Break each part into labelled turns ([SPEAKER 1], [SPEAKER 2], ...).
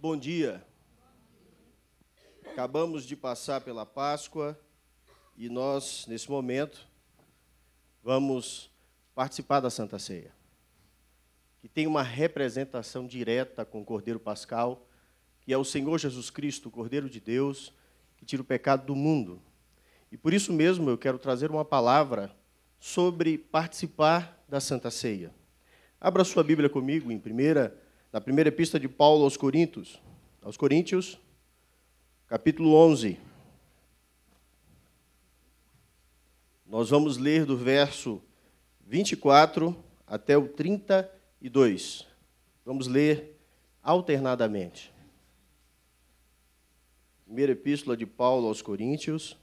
[SPEAKER 1] Bom dia. Acabamos de passar pela Páscoa e nós, nesse momento, vamos participar da Santa Ceia, que tem uma representação direta com o Cordeiro Pascal, que é o Senhor Jesus Cristo, o Cordeiro de Deus, que tira o pecado do mundo. E por isso mesmo eu quero trazer uma palavra sobre participar da Santa Ceia. Abra sua Bíblia comigo em primeira na primeira epístola de Paulo aos Coríntios, aos Coríntios, capítulo 11. Nós vamos ler do verso 24 até o 32. Vamos ler alternadamente. Primeira epístola de Paulo aos Coríntios,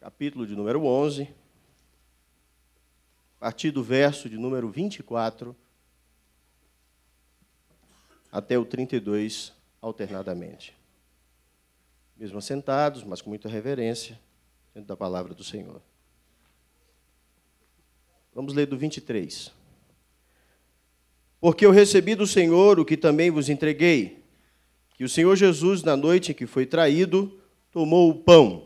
[SPEAKER 1] capítulo de número 11, a partir do verso de número 24 até o 32 alternadamente. Mesmo sentados, mas com muita reverência, dentro da palavra do Senhor. Vamos ler do 23. Porque eu recebi do Senhor o que também vos entreguei, que o Senhor Jesus, na noite em que foi traído, tomou o pão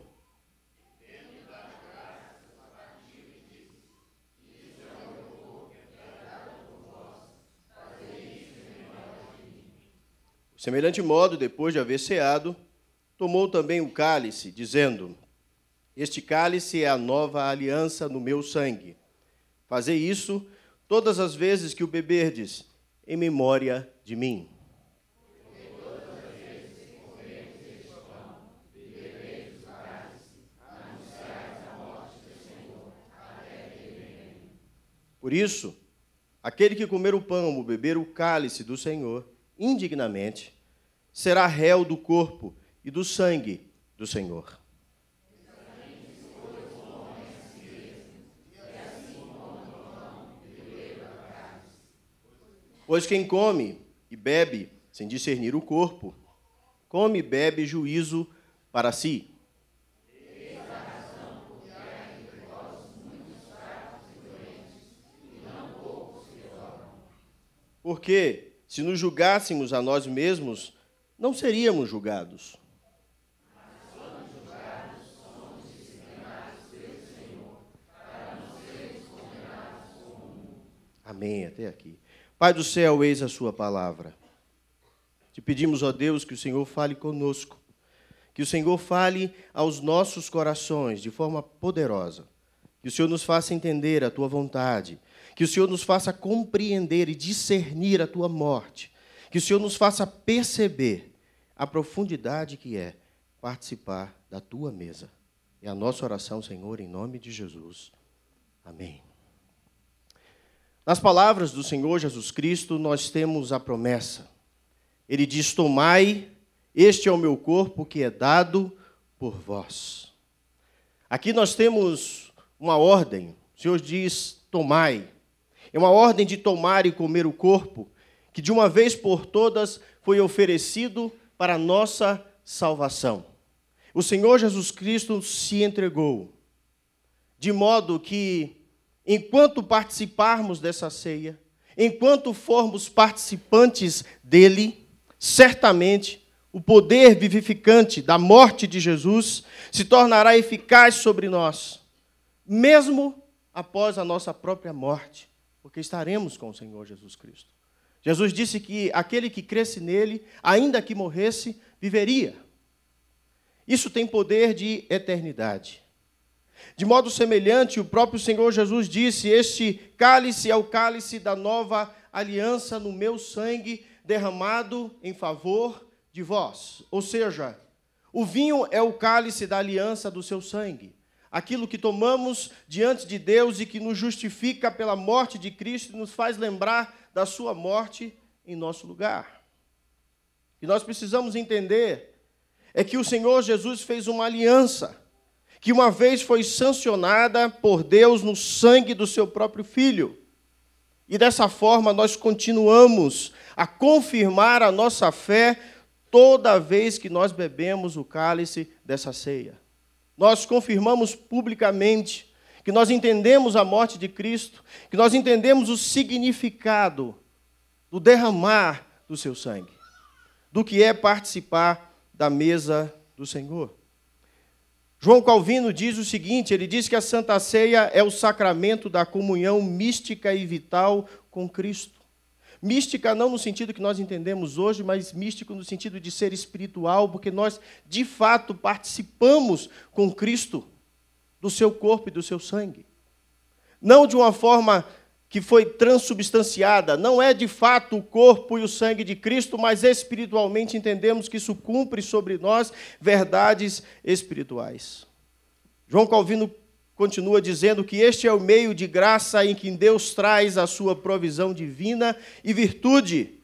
[SPEAKER 1] semelhante modo, depois de haver ceado, tomou também o cálice, dizendo: Este cálice é a nova aliança no meu sangue. Fazei isso todas as vezes que o beberdes, em memória de mim. Por isso, aquele que comer o pão ou beber o cálice do Senhor, indignamente, será réu do corpo e do sangue do Senhor. Pois quem come e bebe sem discernir o corpo, come e bebe juízo para si. Porque se nos julgássemos a nós mesmos, não seríamos julgados. Amém, até aqui. Pai do céu, eis a sua palavra. Te pedimos, ó Deus, que o Senhor fale conosco, que o Senhor fale aos nossos corações de forma poderosa. Que o Senhor nos faça entender a tua vontade. Que o Senhor nos faça compreender e discernir a tua morte. Que o Senhor nos faça perceber a profundidade que é participar da tua mesa. É a nossa oração, Senhor, em nome de Jesus. Amém. Nas palavras do Senhor Jesus Cristo, nós temos a promessa. Ele diz: Tomai, este é o meu corpo que é dado por vós. Aqui nós temos uma ordem. O Senhor diz: tomai. É uma ordem de tomar e comer o corpo, que de uma vez por todas foi oferecido para a nossa salvação. O Senhor Jesus Cristo se entregou, de modo que, enquanto participarmos dessa ceia, enquanto formos participantes dele, certamente o poder vivificante da morte de Jesus se tornará eficaz sobre nós, mesmo após a nossa própria morte, porque estaremos com o Senhor Jesus Cristo. Jesus disse que aquele que cresce nele, ainda que morresse, viveria. Isso tem poder de eternidade. De modo semelhante, o próprio Senhor Jesus disse: Este cálice é o cálice da nova aliança no meu sangue derramado em favor de vós. Ou seja, o vinho é o cálice da aliança do seu sangue aquilo que tomamos diante de Deus e que nos justifica pela morte de Cristo e nos faz lembrar da sua morte em nosso lugar. E nós precisamos entender é que o Senhor Jesus fez uma aliança que uma vez foi sancionada por Deus no sangue do seu próprio filho. E dessa forma nós continuamos a confirmar a nossa fé toda vez que nós bebemos o cálice dessa ceia. Nós confirmamos publicamente que nós entendemos a morte de Cristo, que nós entendemos o significado do derramar do seu sangue, do que é participar da mesa do Senhor. João Calvino diz o seguinte: ele diz que a Santa Ceia é o sacramento da comunhão mística e vital com Cristo. Mística não no sentido que nós entendemos hoje, mas místico no sentido de ser espiritual, porque nós de fato participamos com Cristo do seu corpo e do seu sangue. Não de uma forma que foi transubstanciada, não é de fato o corpo e o sangue de Cristo, mas espiritualmente entendemos que isso cumpre sobre nós verdades espirituais. João Calvino continua dizendo que este é o meio de graça em que Deus traz a sua provisão divina e virtude,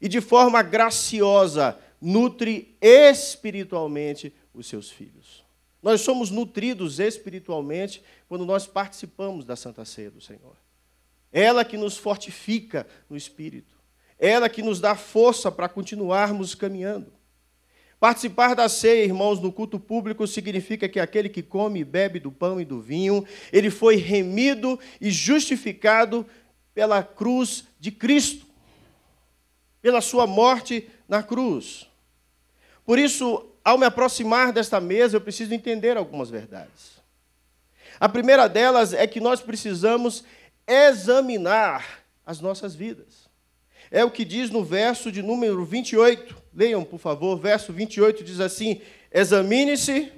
[SPEAKER 1] e de forma graciosa nutre espiritualmente os seus filhos. Nós somos nutridos espiritualmente quando nós participamos da Santa Ceia do Senhor. Ela que nos fortifica no espírito, ela que nos dá força para continuarmos caminhando. Participar da ceia, irmãos, no culto público significa que aquele que come e bebe do pão e do vinho, ele foi remido e justificado pela cruz de Cristo, pela sua morte na cruz. Por isso, ao me aproximar desta mesa, eu preciso entender algumas verdades. A primeira delas é que nós precisamos examinar as nossas vidas. É o que diz no verso de número 28. Leiam, por favor, verso 28 diz assim: Examine-se.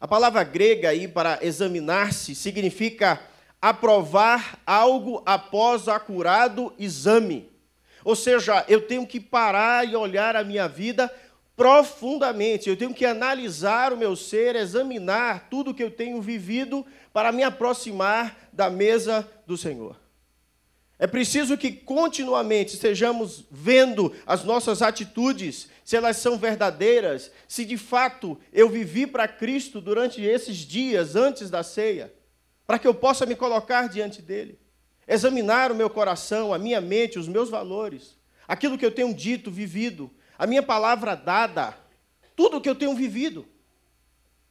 [SPEAKER 1] A palavra grega aí para examinar-se significa aprovar algo após acurado exame. Ou seja, eu tenho que parar e olhar a minha vida profundamente. Eu tenho que analisar o meu ser, examinar tudo que eu tenho vivido para me aproximar da mesa do Senhor. É preciso que continuamente estejamos vendo as nossas atitudes, se elas são verdadeiras, se de fato eu vivi para Cristo durante esses dias antes da ceia, para que eu possa me colocar diante dele, examinar o meu coração, a minha mente, os meus valores, aquilo que eu tenho dito, vivido, a minha palavra dada, tudo o que eu tenho vivido.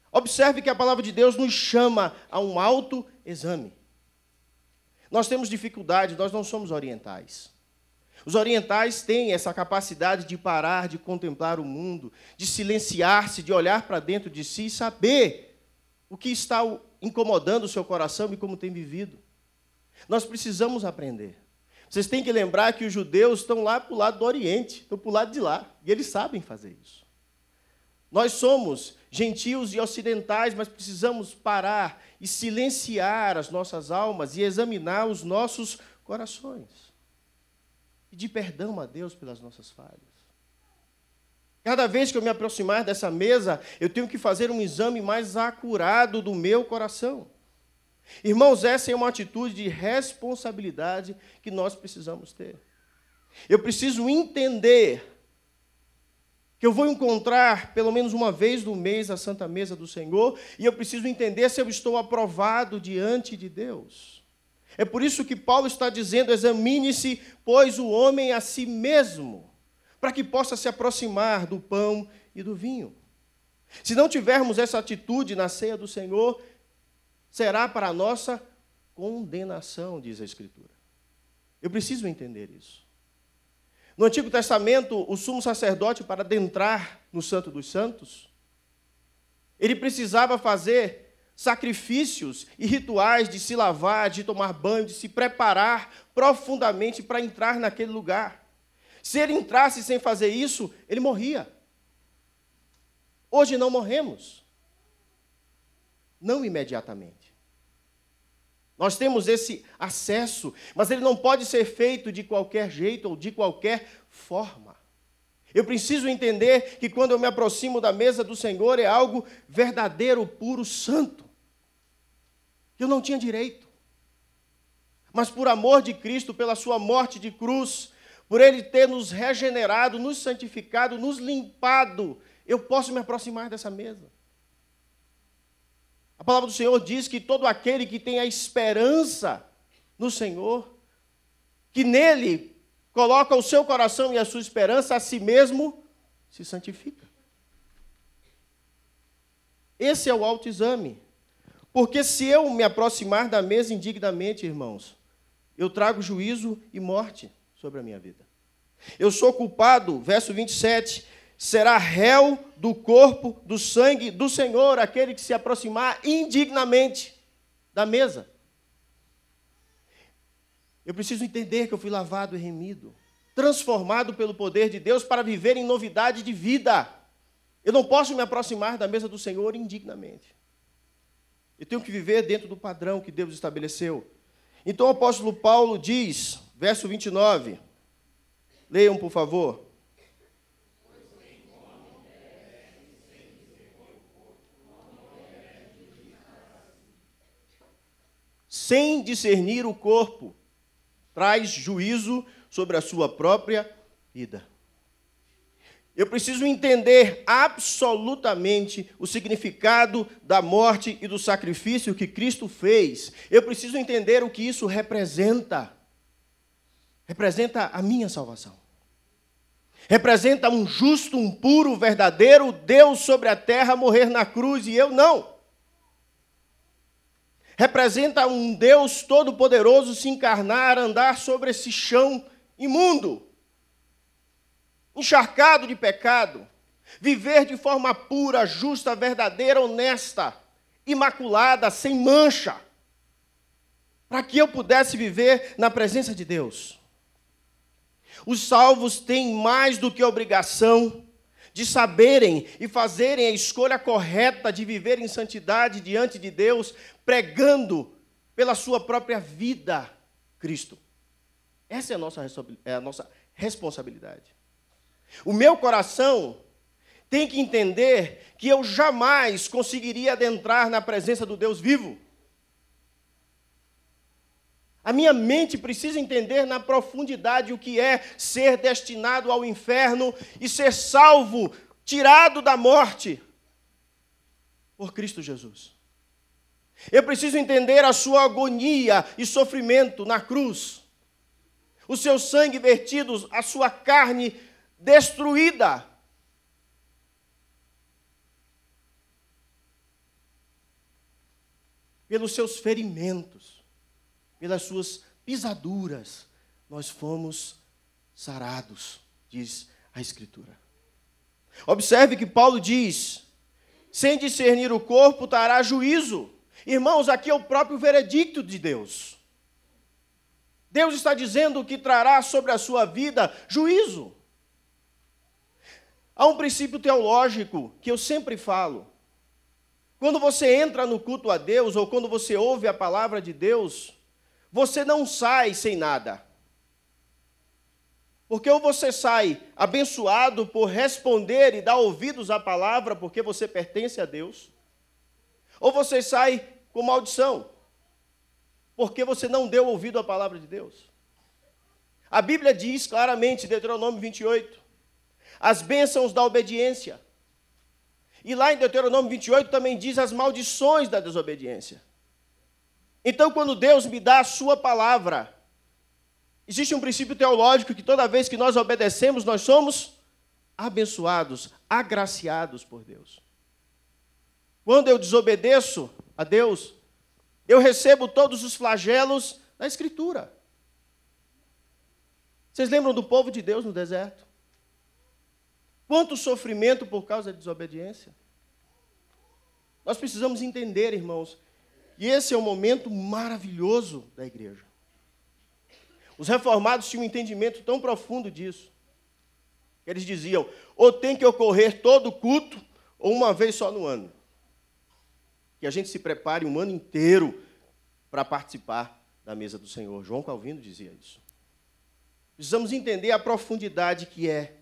[SPEAKER 1] Observe que a palavra de Deus nos chama a um alto exame. Nós temos dificuldade, nós não somos orientais. Os orientais têm essa capacidade de parar, de contemplar o mundo, de silenciar-se, de olhar para dentro de si e saber o que está incomodando o seu coração e como tem vivido. Nós precisamos aprender. Vocês têm que lembrar que os judeus estão lá para o lado do Oriente, estão para o lado de lá, e eles sabem fazer isso. Nós somos gentios e ocidentais, mas precisamos parar e silenciar as nossas almas e examinar os nossos corações. E de perdão a Deus pelas nossas falhas. Cada vez que eu me aproximar dessa mesa, eu tenho que fazer um exame mais acurado do meu coração. Irmãos, essa é uma atitude de responsabilidade que nós precisamos ter. Eu preciso entender que eu vou encontrar pelo menos uma vez no mês a Santa Mesa do Senhor, e eu preciso entender se eu estou aprovado diante de Deus. É por isso que Paulo está dizendo: examine-se, pois, o homem a si mesmo, para que possa se aproximar do pão e do vinho. Se não tivermos essa atitude na ceia do Senhor, será para a nossa condenação, diz a Escritura. Eu preciso entender isso. No Antigo Testamento, o sumo sacerdote, para adentrar no Santo dos Santos, ele precisava fazer sacrifícios e rituais de se lavar, de tomar banho, de se preparar profundamente para entrar naquele lugar. Se ele entrasse sem fazer isso, ele morria. Hoje não morremos. Não imediatamente. Nós temos esse acesso, mas ele não pode ser feito de qualquer jeito ou de qualquer forma. Eu preciso entender que quando eu me aproximo da mesa do Senhor é algo verdadeiro, puro, santo. Eu não tinha direito. Mas por amor de Cristo, pela sua morte de cruz, por ele ter nos regenerado, nos santificado, nos limpado, eu posso me aproximar dessa mesa. A palavra do Senhor diz que todo aquele que tem a esperança no Senhor, que nele coloca o seu coração e a sua esperança, a si mesmo se santifica. Esse é o autoexame. Porque se eu me aproximar da mesa indignamente, irmãos, eu trago juízo e morte sobre a minha vida. Eu sou culpado, verso 27, será réu do corpo, do sangue do Senhor, aquele que se aproximar indignamente da mesa. Eu preciso entender que eu fui lavado e remido, transformado pelo poder de Deus para viver em novidade de vida. Eu não posso me aproximar da mesa do Senhor indignamente. Eu tenho que viver dentro do padrão que Deus estabeleceu. Então o apóstolo Paulo diz, verso 29, leiam por favor. sem discernir o corpo, traz juízo sobre a sua própria vida. Eu preciso entender absolutamente o significado da morte e do sacrifício que Cristo fez. Eu preciso entender o que isso representa. Representa a minha salvação. Representa um justo, um puro, verdadeiro Deus sobre a terra morrer na cruz e eu não representa um Deus todo-poderoso se encarnar, andar sobre esse chão imundo, encharcado de pecado, viver de forma pura, justa, verdadeira, honesta, imaculada, sem mancha, para que eu pudesse viver na presença de Deus. Os salvos têm mais do que obrigação de saberem e fazerem a escolha correta de viver em santidade diante de Deus pregando pela sua própria vida Cristo. Essa é a nossa, é a nossa responsabilidade. O meu coração tem que entender que eu jamais conseguiria adentrar na presença do Deus vivo. A minha mente precisa entender na profundidade o que é ser destinado ao inferno e ser salvo, tirado da morte por Cristo Jesus. Eu preciso entender a sua agonia e sofrimento na cruz. O seu sangue vertido, a sua carne destruída. Pelos seus ferimentos, pelas suas pisaduras, nós fomos sarados, diz a Escritura. Observe que Paulo diz: sem discernir o corpo, estará juízo Irmãos, aqui é o próprio veredicto de Deus. Deus está dizendo que trará sobre a sua vida juízo. Há um princípio teológico que eu sempre falo. Quando você entra no culto a Deus ou quando você ouve a palavra de Deus, você não sai sem nada. Porque ou você sai abençoado por responder e dar ouvidos à palavra, porque você pertence a Deus, ou você sai com maldição, porque você não deu ouvido à palavra de Deus. A Bíblia diz claramente, Deuteronômio 28, as bênçãos da obediência. E lá em Deuteronômio 28 também diz as maldições da desobediência. Então, quando Deus me dá a sua palavra, existe um princípio teológico que toda vez que nós obedecemos, nós somos abençoados, agraciados por Deus. Quando eu desobedeço, a Deus. Eu recebo todos os flagelos na Escritura. Vocês lembram do povo de Deus no deserto? Quanto sofrimento por causa da desobediência? Nós precisamos entender, irmãos, que esse é um momento maravilhoso da igreja. Os reformados tinham um entendimento tão profundo disso. Eles diziam: ou tem que ocorrer todo culto, ou uma vez só no ano que a gente se prepare um ano inteiro para participar da mesa do Senhor. João Calvino dizia isso. Precisamos entender a profundidade que é.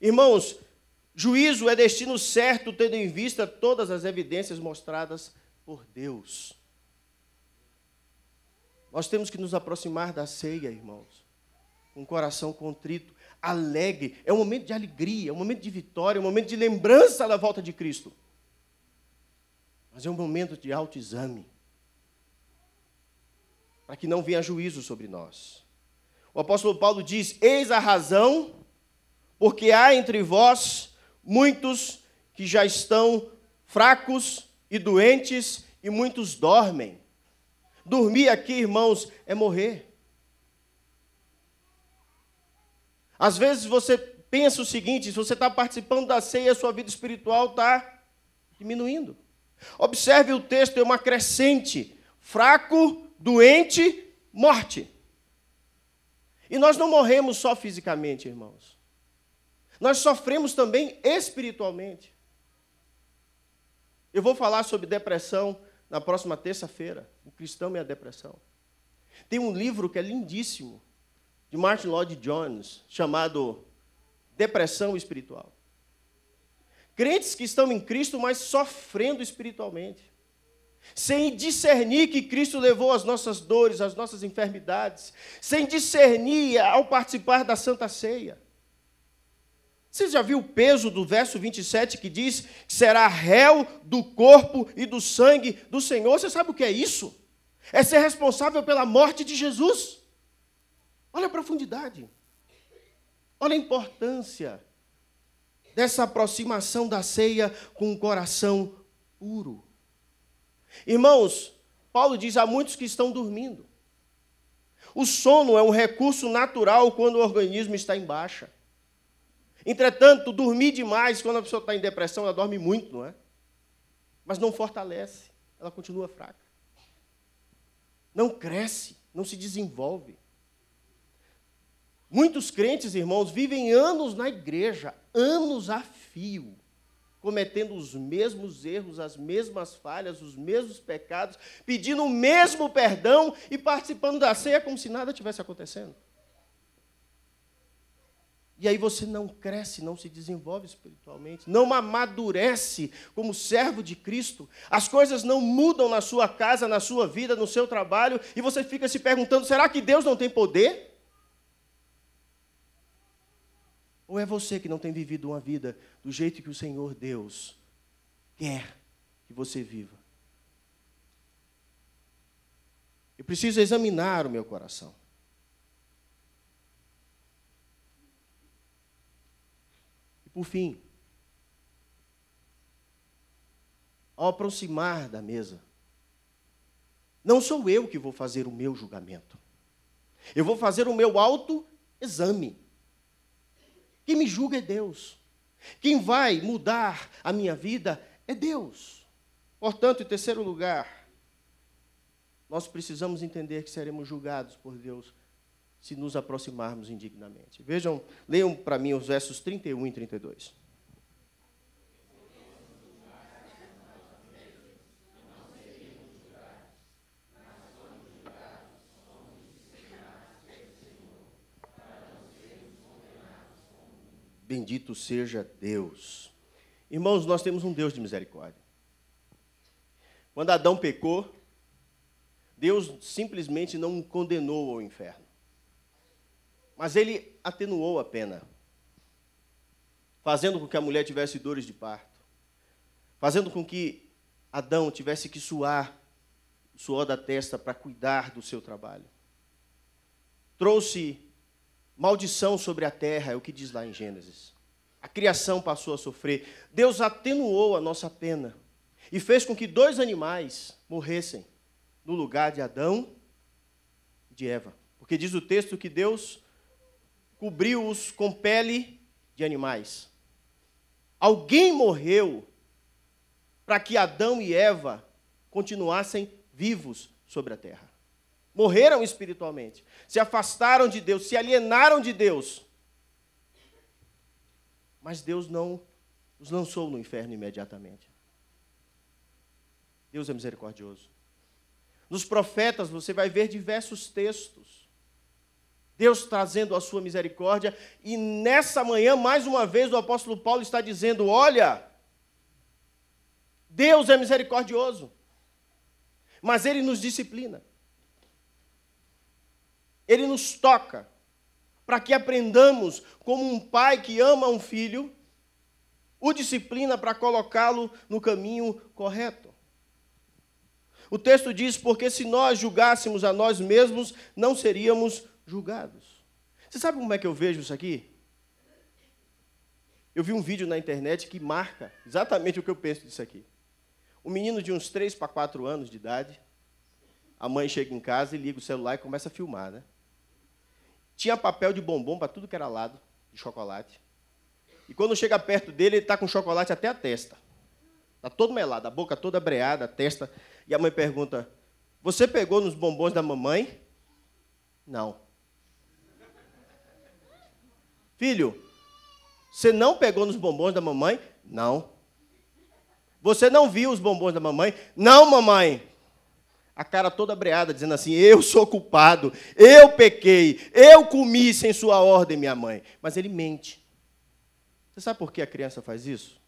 [SPEAKER 1] Irmãos, juízo é destino certo, tendo em vista todas as evidências mostradas por Deus. Nós temos que nos aproximar da ceia, irmãos, com um coração contrito, alegre. É um momento de alegria, é um momento de vitória, é um momento de lembrança da volta de Cristo. Mas é um momento de autoexame. Para que não venha juízo sobre nós. O apóstolo Paulo diz: Eis a razão, porque há entre vós muitos que já estão fracos e doentes, e muitos dormem. Dormir aqui, irmãos, é morrer. Às vezes você pensa o seguinte: se você está participando da ceia, a sua vida espiritual está diminuindo. Observe o texto, é uma crescente: fraco, doente, morte. E nós não morremos só fisicamente, irmãos. Nós sofremos também espiritualmente. Eu vou falar sobre depressão na próxima terça-feira. O cristão e é a depressão. Tem um livro que é lindíssimo, de Martin Lloyd Jones, chamado Depressão Espiritual. Crentes que estão em Cristo, mas sofrendo espiritualmente. Sem discernir que Cristo levou as nossas dores, as nossas enfermidades. Sem discernir ao participar da Santa Ceia. Você já viu o peso do verso 27 que diz que será réu do corpo e do sangue do Senhor? Você sabe o que é isso? É ser responsável pela morte de Jesus. Olha a profundidade. Olha a importância dessa aproximação da ceia com um coração puro. Irmãos, Paulo diz: há muitos que estão dormindo. O sono é um recurso natural quando o organismo está em baixa. Entretanto, dormir demais, quando a pessoa está em depressão, ela dorme muito, não é? Mas não fortalece, ela continua fraca. Não cresce, não se desenvolve. Muitos crentes, irmãos, vivem anos na igreja, anos a fio, cometendo os mesmos erros, as mesmas falhas, os mesmos pecados, pedindo o mesmo perdão e participando da ceia como se nada tivesse acontecendo. E aí você não cresce, não se desenvolve espiritualmente, não amadurece como servo de Cristo. As coisas não mudam na sua casa, na sua vida, no seu trabalho, e você fica se perguntando: será que Deus não tem poder? Ou é você que não tem vivido uma vida do jeito que o Senhor Deus quer que você viva? Eu preciso examinar o meu coração. E por fim, ao aproximar da mesa, não sou eu que vou fazer o meu julgamento. Eu vou fazer o meu autoexame. Quem me julga é Deus. Quem vai mudar a minha vida é Deus. Portanto, em terceiro lugar, nós precisamos entender que seremos julgados por Deus se nos aproximarmos indignamente. Vejam, leiam para mim os versos 31 e 32. Bendito seja Deus. Irmãos, nós temos um Deus de misericórdia. Quando Adão pecou, Deus simplesmente não o condenou ao inferno. Mas ele atenuou a pena, fazendo com que a mulher tivesse dores de parto, fazendo com que Adão tivesse que suar o suor da testa para cuidar do seu trabalho. Trouxe Maldição sobre a terra é o que diz lá em Gênesis. A criação passou a sofrer. Deus atenuou a nossa pena e fez com que dois animais morressem no lugar de Adão e de Eva. Porque diz o texto que Deus cobriu-os com pele de animais. Alguém morreu para que Adão e Eva continuassem vivos sobre a terra. Morreram espiritualmente. Se afastaram de Deus, se alienaram de Deus. Mas Deus não os lançou no inferno imediatamente. Deus é misericordioso. Nos profetas você vai ver diversos textos. Deus trazendo a sua misericórdia. E nessa manhã, mais uma vez, o apóstolo Paulo está dizendo: olha, Deus é misericordioso, mas ele nos disciplina. Ele nos toca para que aprendamos como um pai que ama um filho o disciplina para colocá-lo no caminho correto. O texto diz: porque se nós julgássemos a nós mesmos, não seríamos julgados. Você sabe como é que eu vejo isso aqui? Eu vi um vídeo na internet que marca exatamente o que eu penso disso aqui. Um menino de uns 3 para 4 anos de idade, a mãe chega em casa e liga o celular e começa a filmar, né? Tinha papel de bombom para tudo que era lado, de chocolate. E quando chega perto dele, ele está com chocolate até a testa. Está todo melado, a boca toda breada, a testa. E a mãe pergunta: Você pegou nos bombons da mamãe? Não. Filho, você não pegou nos bombons da mamãe? Não. Você não viu os bombons da mamãe? Não, mamãe a cara toda breada, dizendo assim: Eu sou culpado, eu pequei, eu comi sem sua ordem, minha mãe. Mas ele mente. Você sabe por que a criança faz isso?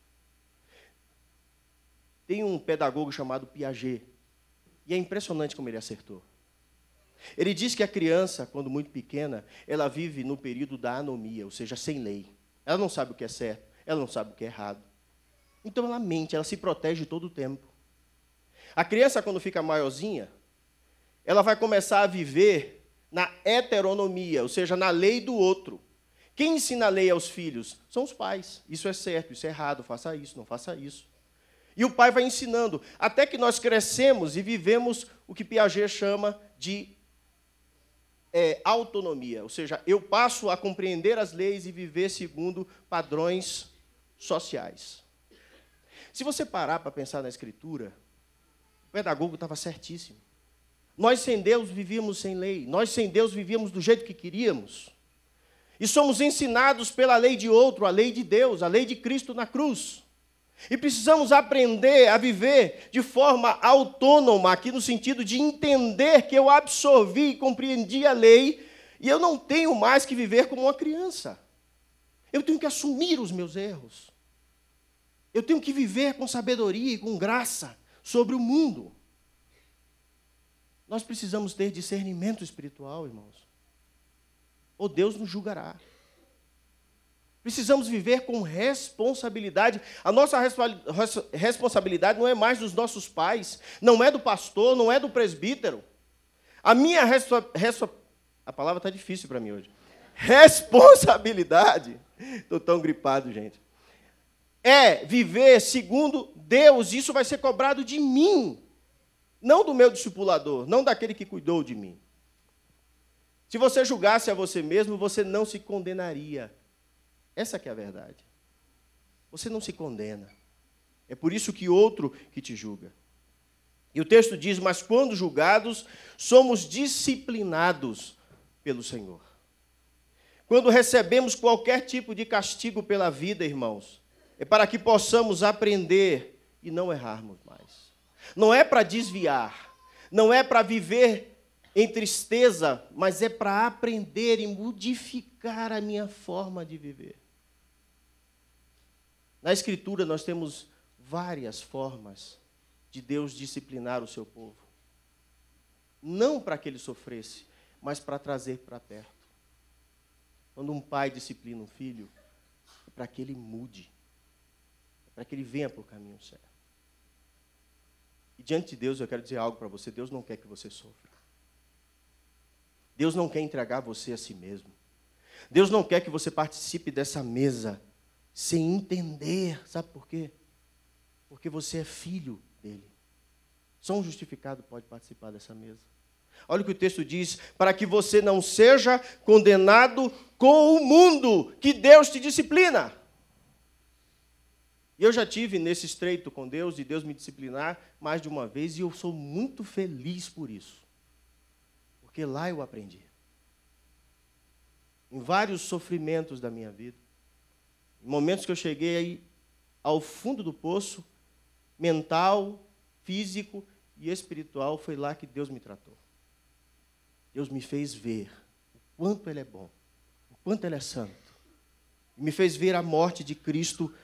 [SPEAKER 1] Tem um pedagogo chamado Piaget, e é impressionante como ele acertou. Ele diz que a criança, quando muito pequena, ela vive no período da anomia, ou seja, sem lei. Ela não sabe o que é certo, ela não sabe o que é errado. Então ela mente, ela se protege todo o tempo. A criança, quando fica maiorzinha, ela vai começar a viver na heteronomia, ou seja, na lei do outro. Quem ensina a lei aos filhos? São os pais. Isso é certo, isso é errado, faça isso, não faça isso. E o pai vai ensinando, até que nós crescemos e vivemos o que Piaget chama de é, autonomia, ou seja, eu passo a compreender as leis e viver segundo padrões sociais. Se você parar para pensar na escritura, o pedagogo estava certíssimo. Nós sem Deus vivíamos sem lei, nós sem Deus vivíamos do jeito que queríamos. E somos ensinados pela lei de outro, a lei de Deus, a lei de Cristo na cruz. E precisamos aprender a viver de forma autônoma, aqui no sentido de entender que eu absorvi e compreendi a lei, e eu não tenho mais que viver como uma criança. Eu tenho que assumir os meus erros. Eu tenho que viver com sabedoria e com graça sobre o mundo. Nós precisamos ter discernimento espiritual, irmãos. Ou Deus nos julgará. Precisamos viver com responsabilidade. A nossa responsabilidade não é mais dos nossos pais, não é do pastor, não é do presbítero. A minha responsabilidade. A palavra está difícil para mim hoje. Responsabilidade. Estou tão gripado, gente é viver segundo Deus, isso vai ser cobrado de mim, não do meu discipulador, não daquele que cuidou de mim. Se você julgasse a você mesmo, você não se condenaria. Essa que é a verdade. Você não se condena. É por isso que outro que te julga. E o texto diz: "Mas quando julgados, somos disciplinados pelo Senhor". Quando recebemos qualquer tipo de castigo pela vida, irmãos, é para que possamos aprender e não errarmos mais. Não é para desviar, não é para viver em tristeza, mas é para aprender e modificar a minha forma de viver. Na Escritura, nós temos várias formas de Deus disciplinar o seu povo. Não para que ele sofresse, mas para trazer para perto. Quando um pai disciplina um filho, é para que ele mude para que ele venha para o caminho certo. E diante de Deus eu quero dizer algo para você: Deus não quer que você sofra. Deus não quer entregar você a si mesmo. Deus não quer que você participe dessa mesa sem entender, sabe por quê? Porque você é filho dele. Só um justificado pode participar dessa mesa. Olha o que o texto diz: para que você não seja condenado com o mundo, que Deus te disciplina. E eu já tive nesse estreito com Deus, de Deus me disciplinar mais de uma vez, e eu sou muito feliz por isso. Porque lá eu aprendi. Em vários sofrimentos da minha vida, em momentos que eu cheguei ao fundo do poço, mental, físico e espiritual, foi lá que Deus me tratou. Deus me fez ver o quanto Ele é bom, o quanto Ele é santo. Me fez ver a morte de Cristo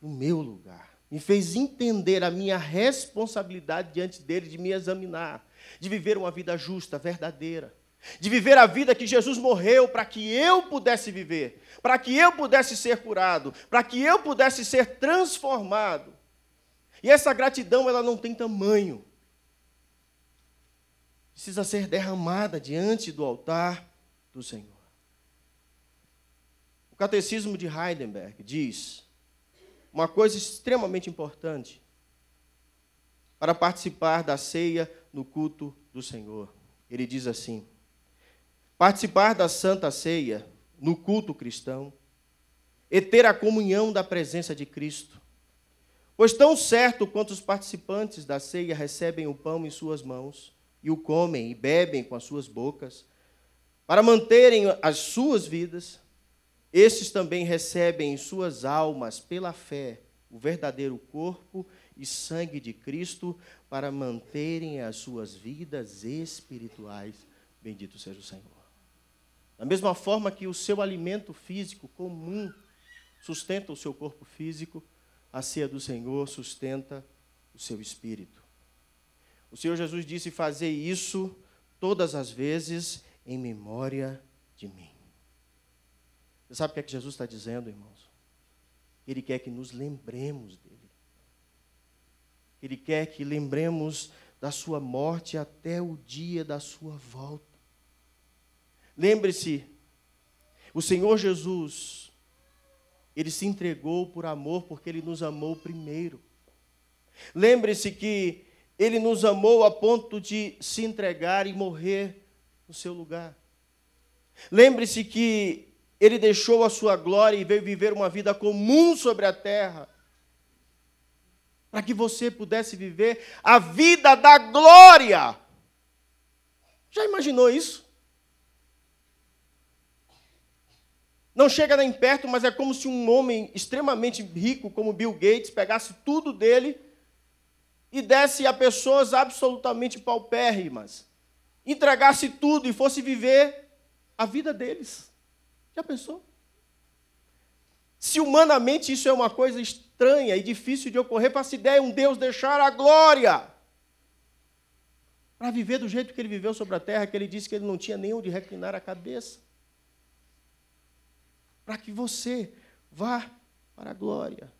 [SPEAKER 1] o meu lugar. Me fez entender a minha responsabilidade diante dele de me examinar, de viver uma vida justa, verdadeira, de viver a vida que Jesus morreu para que eu pudesse viver, para que eu pudesse ser curado, para que eu pudesse ser transformado. E essa gratidão, ela não tem tamanho. Precisa ser derramada diante do altar do Senhor. O Catecismo de Heidelberg diz uma coisa extremamente importante para participar da ceia no culto do Senhor. Ele diz assim: participar da santa ceia no culto cristão e ter a comunhão da presença de Cristo. Pois tão certo quanto os participantes da ceia recebem o pão em suas mãos e o comem e bebem com as suas bocas, para manterem as suas vidas, estes também recebem em suas almas, pela fé, o verdadeiro corpo e sangue de Cristo, para manterem as suas vidas espirituais. Bendito seja o Senhor. Da mesma forma que o seu alimento físico comum sustenta o seu corpo físico, a ceia do Senhor sustenta o seu espírito. O Senhor Jesus disse: Fazei isso todas as vezes em memória de mim. Você sabe o que é que Jesus está dizendo, irmãos? Ele quer que nos lembremos dele. Ele quer que lembremos da sua morte até o dia da sua volta. Lembre-se, o Senhor Jesus, ele se entregou por amor porque ele nos amou primeiro. Lembre-se que ele nos amou a ponto de se entregar e morrer no seu lugar. Lembre-se que ele deixou a sua glória e veio viver uma vida comum sobre a terra. Para que você pudesse viver a vida da glória. Já imaginou isso? Não chega nem perto, mas é como se um homem extremamente rico como Bill Gates pegasse tudo dele e desse a pessoas absolutamente paupérrimas, entregasse tudo e fosse viver a vida deles. Já pensou? Se humanamente isso é uma coisa estranha e difícil de ocorrer, Para se ideia um Deus deixar a glória para viver do jeito que ele viveu sobre a terra, que ele disse que ele não tinha nem onde reclinar a cabeça. Para que você vá para a glória.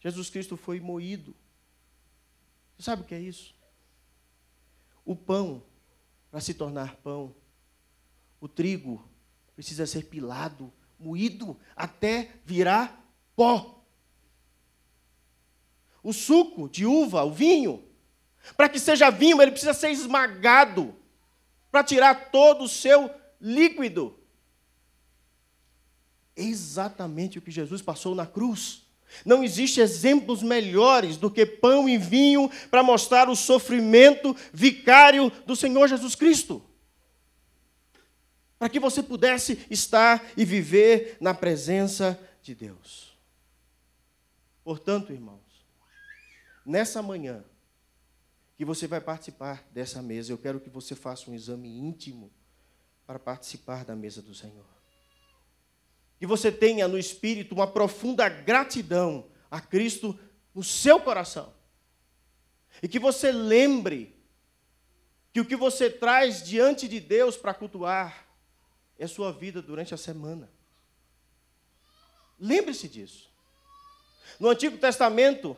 [SPEAKER 1] Jesus Cristo foi moído. Você sabe o que é isso? O pão, para se tornar pão, o trigo precisa ser pilado, moído, até virar pó. O suco de uva, o vinho, para que seja vinho, ele precisa ser esmagado para tirar todo o seu líquido. Exatamente o que Jesus passou na cruz. Não existe exemplos melhores do que pão e vinho para mostrar o sofrimento vicário do Senhor Jesus Cristo para que você pudesse estar e viver na presença de Deus. Portanto, irmãos, nessa manhã que você vai participar dessa mesa, eu quero que você faça um exame íntimo para participar da mesa do Senhor. Que você tenha no espírito uma profunda gratidão a Cristo no seu coração. E que você lembre que o que você traz diante de Deus para cultuar é sua vida durante a semana. Lembre-se disso. No Antigo Testamento,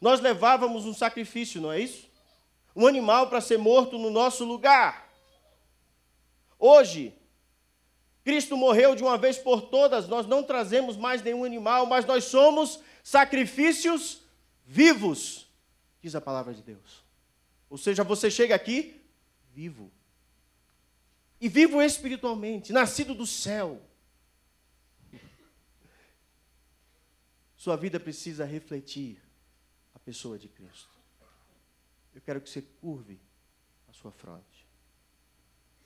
[SPEAKER 1] nós levávamos um sacrifício, não é isso? Um animal para ser morto no nosso lugar. Hoje, Cristo morreu de uma vez por todas, nós não trazemos mais nenhum animal, mas nós somos sacrifícios vivos, diz a palavra de Deus. Ou seja, você chega aqui vivo e vivo espiritualmente, nascido do céu, sua vida precisa refletir a pessoa de Cristo. Eu quero que você curve a sua fronte.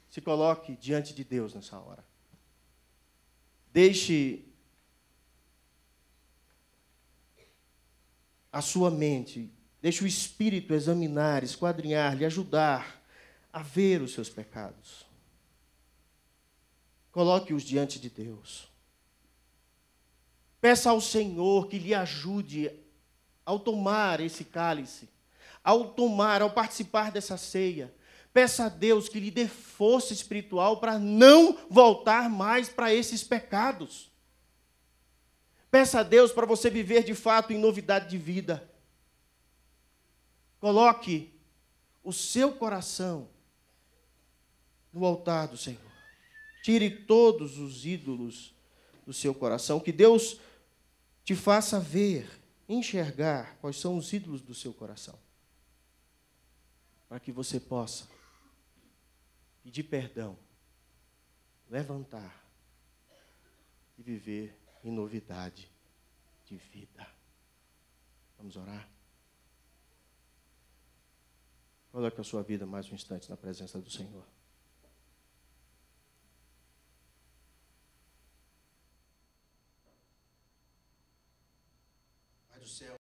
[SPEAKER 1] Se coloque diante de Deus nessa hora. Deixe a sua mente, deixe o Espírito examinar, esquadrinhar, lhe ajudar a ver os seus pecados. Coloque-os diante de Deus. Peça ao Senhor que lhe ajude ao tomar esse cálice, ao tomar, ao participar dessa ceia. Peça a Deus que lhe dê força espiritual para não voltar mais para esses pecados. Peça a Deus para você viver de fato em novidade de vida. Coloque o seu coração no altar do Senhor. Tire todos os ídolos do seu coração. Que Deus te faça ver, enxergar quais são os ídolos do seu coração. Para que você possa pedir perdão, levantar e viver em novidade de vida. Vamos orar? Coloque a sua vida mais um instante na presença do Senhor. do céu.